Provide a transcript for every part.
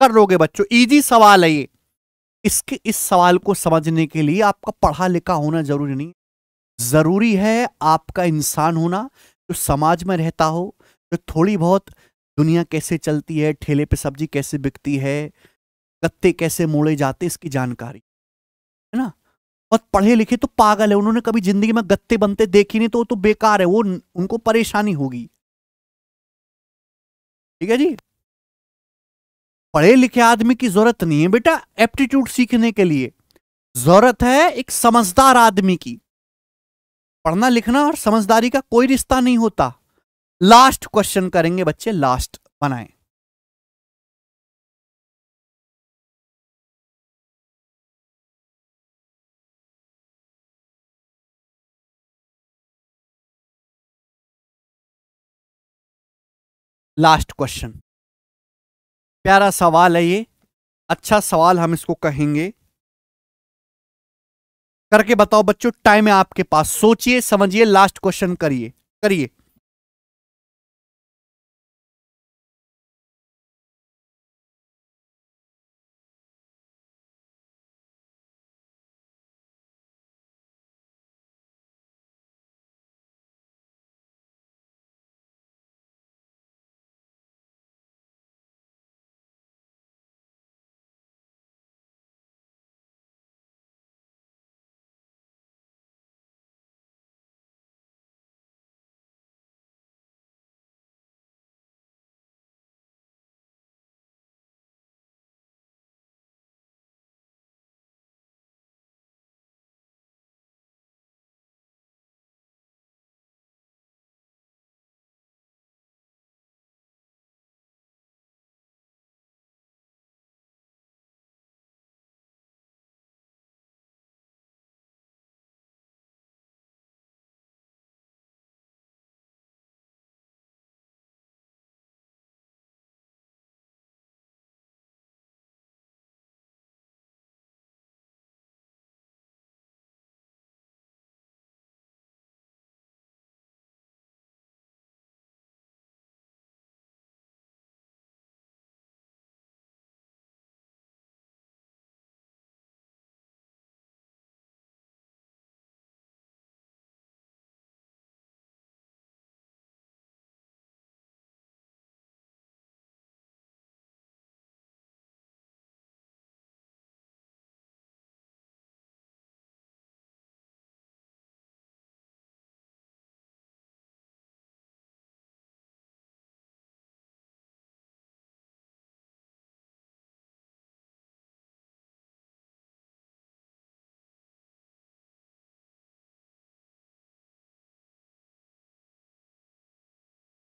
कर लोगे बच्चों इजी सवाल है ये इसके इस सवाल को समझने के लिए आपका पढ़ा लिखा होना जरूरी नहीं जरूरी है आपका इंसान होना जो समाज में रहता हो जो थोड़ी बहुत दुनिया कैसे चलती है ठेले पे सब्जी कैसे बिकती है गत्ते कैसे मोड़े जाते इसकी जानकारी है ना बहुत पढ़े लिखे तो पागल है उन्होंने कभी जिंदगी में गत्ते बनते देखी नहीं तो वो तो बेकार है वो उनको परेशानी होगी ठीक है जी पढ़े लिखे आदमी की जरूरत नहीं है बेटा एप्टीट्यूड सीखने के लिए जरूरत है एक समझदार आदमी की पढ़ना लिखना और समझदारी का कोई रिश्ता नहीं होता लास्ट क्वेश्चन करेंगे बच्चे लास्ट बनाए लास्ट क्वेश्चन प्यारा सवाल है ये अच्छा सवाल हम इसको कहेंगे करके बताओ बच्चों टाइम है आपके पास सोचिए समझिए लास्ट क्वेश्चन करिए करिए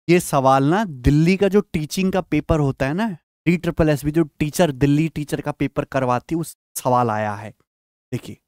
ये सवाल ना दिल्ली का जो टीचिंग का पेपर होता है ना डी ट्रिपल एस बी जो टीचर दिल्ली टीचर का पेपर करवाती है उस सवाल आया है देखिए